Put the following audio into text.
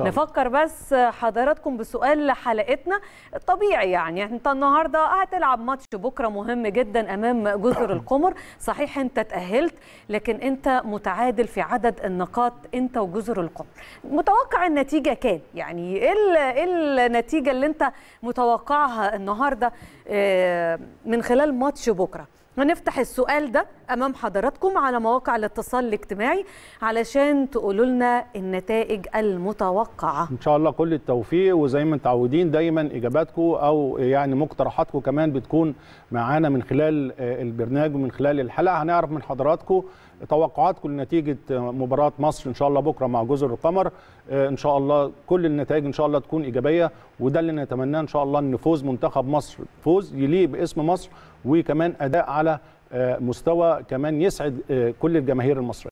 الله. نفكر بس حضراتكم بسؤال حلقتنا طبيعي يعني انت النهارده هتلعب ماتش بكره مهم جدا امام جزر القمر صحيح انت تاهلت لكن انت متعادل في عدد النقاط انت وجزر القمر متوقع النتيجه كان يعني ايه, ايه النتيجه اللي انت متوقعها النهارده آه، من خلال ماتش بكره هنفتح السؤال ده امام حضراتكم على مواقع الاتصال الاجتماعي علشان تقولوا لنا النتائج المتوقعه ان شاء الله كل التوفيق وزي ما متعودين دايما اجاباتكم او يعني مقترحاتكم كمان بتكون معانا من خلال آه، البرنامج ومن خلال الحلقه هنعرف من حضراتكم توقعاتكم لنتيجه آه، مباراه مصر ان شاء الله بكره مع جزر القمر آه، ان شاء الله كل النتائج ان شاء الله تكون ايجابيه وده اللي نتمناه ان شاء الله ان فوز منتخب مصر فوز يليق باسم مصر وكمان اداء على آه، مستوى كمان يسعد آه، كل الجماهير المصريه